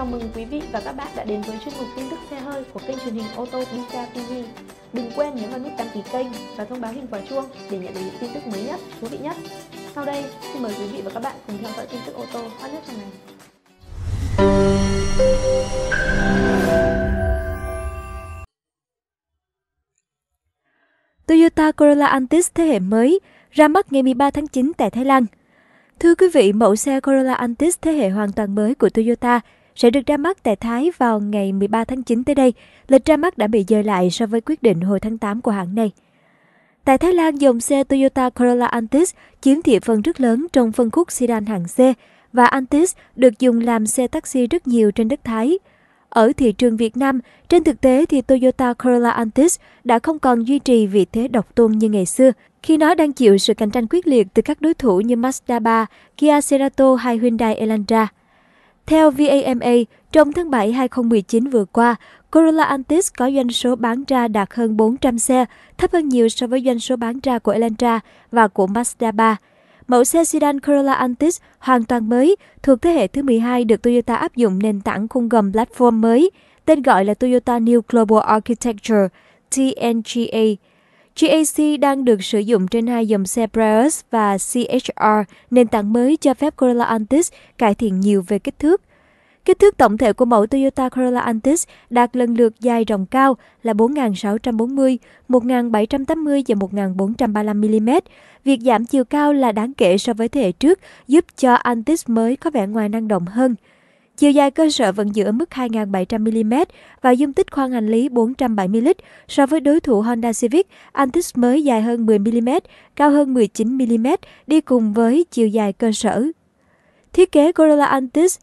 Chào mừng quý vị và các bạn đã đến với chuyên mục tin tức xe hơi của kênh truyền hình ô tô Bita TV. Đừng quên nhấn vào nút đăng ký kênh và thông báo hình quả chuông để nhận được những tin tức mới nhất, thú vị nhất. Sau đây, xin mời quý vị và các bạn cùng theo dõi tin tức ô tô hot nhất trong ngày. Toyota Corolla Altis thế hệ mới ra mắt ngày 13 tháng 9 tại Thái Lan. Thưa quý vị, mẫu xe Corolla Altis thế hệ hoàn toàn mới của Toyota sẽ được ra mắt tại Thái vào ngày 13 tháng 9 tới đây. Lịch ra mắt đã bị dời lại so với quyết định hồi tháng 8 của hãng này. Tại Thái Lan, dòng xe Toyota Corolla Altis chiếm thị phần rất lớn trong phân khúc sedan hạng C và Altis được dùng làm xe taxi rất nhiều trên đất Thái. Ở thị trường Việt Nam, trên thực tế thì Toyota Corolla Altis đã không còn duy trì vị thế độc tôn như ngày xưa, khi nó đang chịu sự cạnh tranh quyết liệt từ các đối thủ như Mazda 3, Kia Cerato hay Hyundai Elantra. Theo VAMA, trong tháng 7 2019 vừa qua, Corolla Antis có doanh số bán ra đạt hơn 400 xe, thấp hơn nhiều so với doanh số bán ra của Elantra và của Mazda 3. Mẫu xe sedan Corolla Antis hoàn toàn mới, thuộc thế hệ thứ 12 được Toyota áp dụng nền tảng khung gầm platform mới, tên gọi là Toyota New Global Architecture, TNGA. GAC đang được sử dụng trên hai dòng xe Prius và CHR, nền tảng mới cho phép Corolla Altis cải thiện nhiều về kích thước. Kích thước tổng thể của mẫu Toyota Corolla Altis đạt lần lượt dài rộng cao là 4.640, 1.780 và 1.435 mm. Việc giảm chiều cao là đáng kể so với thế hệ trước, giúp cho Altis mới có vẻ ngoài năng động hơn. Chiều dài cơ sở vẫn giữ ở mức 2.700mm và dung tích khoang hành lý 470 lít. So với đối thủ Honda Civic, Antis mới dài hơn 10mm, cao hơn 19mm, đi cùng với chiều dài cơ sở. Thiết kế Corolla Antis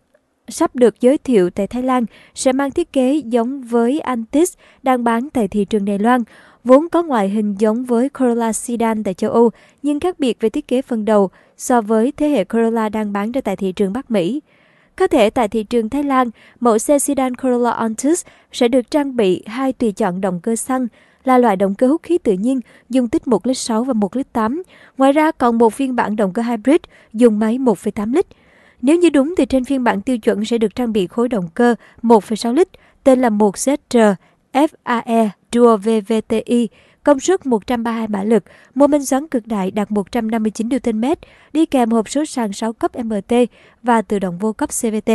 sắp được giới thiệu tại Thái Lan sẽ mang thiết kế giống với Antis đang bán tại thị trường Đài Loan, vốn có ngoại hình giống với Corolla Sedan tại châu Âu nhưng khác biệt về thiết kế phần đầu so với thế hệ Corolla đang bán ra tại thị trường Bắc Mỹ. Có thể tại thị trường Thái Lan, mẫu xe sedan Corolla Altis sẽ được trang bị hai tùy chọn động cơ xăng là loại động cơ hút khí tự nhiên dung tích 1 lít 6 và 1 lít 8. Ngoài ra còn một phiên bản động cơ hybrid dùng máy 1,8 lít. Nếu như đúng thì trên phiên bản tiêu chuẩn sẽ được trang bị khối động cơ 1,6 lít tên là 1ZR FAE Dual VVTi công suất 132 mã lực, mô men xoắn cực đại đạt 159 Nm, đi kèm hộp số sàn 6 cấp MT và tự động vô cấp CVT.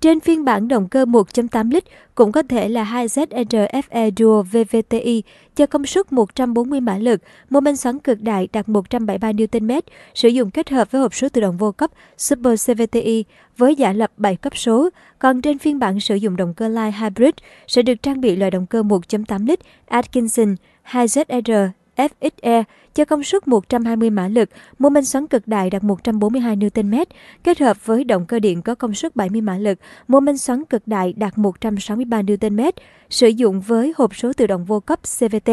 Trên phiên bản động cơ 1.8 lít cũng có thể là 2 ZRFE Dual VVTi cho công suất 140 mã lực, mô men xoắn cực đại đạt 173 Nm, sử dụng kết hợp với hộp số tự động vô cấp Super CVTi với giả lập 7 cấp số, còn trên phiên bản sử dụng động cơ Line Hybrid sẽ được trang bị loại động cơ 1.8 lít Atkinson 2ZR FXE cho công suất 120 mã lực, mô men xoắn cực đại đạt 142 Nm, kết hợp với động cơ điện có công suất 70 mã lực, mô men xoắn cực đại đạt 163 Nm, sử dụng với hộp số tự động vô cấp CVT.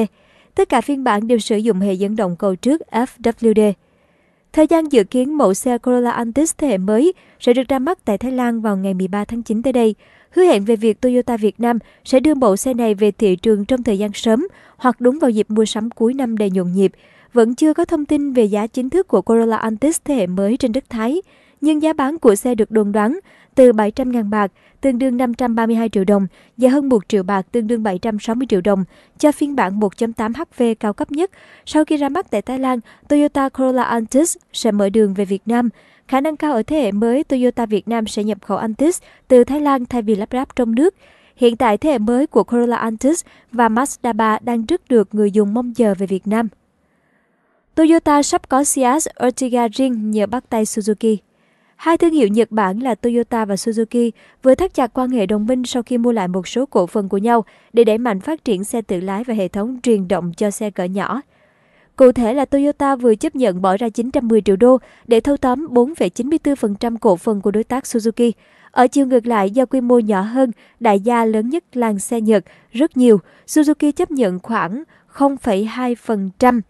Tất cả phiên bản đều sử dụng hệ dẫn động cầu trước FWD. Thời gian dự kiến mẫu xe Corolla Altis thế hệ mới sẽ được ra mắt tại Thái Lan vào ngày 13 tháng 9 tới đây hứa hẹn về việc Toyota Việt Nam sẽ đưa mẫu xe này về thị trường trong thời gian sớm hoặc đúng vào dịp mua sắm cuối năm đầy nhộn nhịp. Vẫn chưa có thông tin về giá chính thức của Corolla Altis thế hệ mới trên đất Thái, nhưng giá bán của xe được đồn đoán từ 700.000 bạc, tương đương 532 triệu đồng, và hơn 1 triệu bạc, tương đương 760 triệu đồng, cho phiên bản 1.8 HV cao cấp nhất. Sau khi ra mắt tại Thái Lan, Toyota Corolla Altis sẽ mở đường về Việt Nam. Khả năng cao ở thế hệ mới, Toyota Việt Nam sẽ nhập khẩu Altis từ Thái Lan thay vì lắp ráp trong nước. Hiện tại thế hệ mới của Corolla Altis và Mazda 3 đang rất được người dùng mong chờ về Việt Nam. Toyota sắp có Ciaz Ertiga riêng nhờ bắt tay Suzuki. Hai thương hiệu Nhật Bản là Toyota và Suzuki vừa thắt chặt quan hệ đồng minh sau khi mua lại một số cổ phần của nhau để đẩy mạnh phát triển xe tự lái và hệ thống truyền động cho xe cỡ nhỏ. Cụ thể là Toyota vừa chấp nhận bỏ ra 910 triệu đô để thâu tóm 4,94% cổ phần của đối tác Suzuki. Ở chiều ngược lại, do quy mô nhỏ hơn, đại gia lớn nhất làng xe Nhật rất nhiều, Suzuki chấp nhận khoảng 0,2%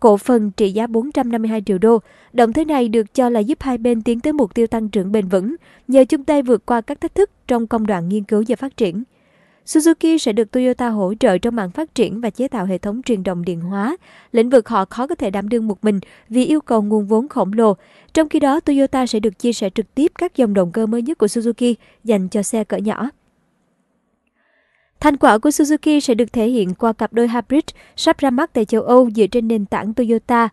cổ phần trị giá 452 triệu đô. Động thái này được cho là giúp hai bên tiến tới mục tiêu tăng trưởng bền vững, nhờ chung tay vượt qua các thách thức trong công đoạn nghiên cứu và phát triển. Suzuki sẽ được Toyota hỗ trợ trong mạng phát triển và chế tạo hệ thống truyền động điện hóa, lĩnh vực họ khó có thể đảm đương một mình vì yêu cầu nguồn vốn khổng lồ. Trong khi đó, Toyota sẽ được chia sẻ trực tiếp các dòng động cơ mới nhất của Suzuki dành cho xe cỡ nhỏ. Thành quả của Suzuki sẽ được thể hiện qua cặp đôi hybrid sắp ra mắt tại châu Âu dựa trên nền tảng Toyota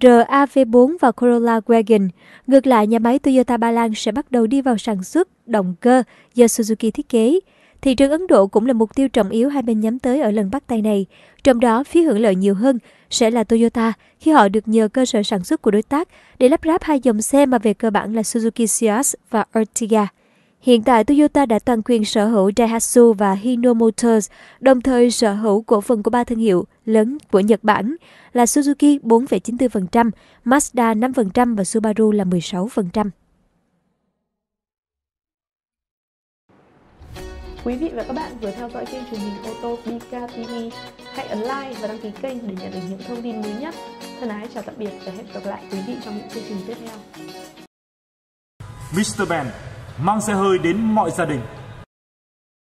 RAV4 và Corolla Wagon. Ngược lại, nhà máy Toyota Ba Lan sẽ bắt đầu đi vào sản xuất động cơ do Suzuki thiết kế. Thị trường Ấn Độ cũng là mục tiêu trọng yếu hai bên nhắm tới ở lần bắt tay này. Trong đó, phía hưởng lợi nhiều hơn sẽ là Toyota khi họ được nhờ cơ sở sản xuất của đối tác để lắp ráp hai dòng xe mà về cơ bản là Suzuki Ciaz và Ertiga. Hiện tại, Toyota đã toàn quyền sở hữu Daihatsu và Hino Motors, đồng thời sở hữu cổ phần của ba thương hiệu lớn của Nhật Bản là Suzuki 4,94%, Mazda 5% và Subaru là 16%. Quý vị và các bạn vừa theo dõi kênh truyền hình ô tô Bika TV. Hãy ấn like và đăng ký kênh để nhận được những thông tin mới nhất. Thân ái chào tạm biệt và hẹn gặp lại quý vị trong những chương trình tiếp theo. Mr. Ben mang xe hơi đến mọi gia đình.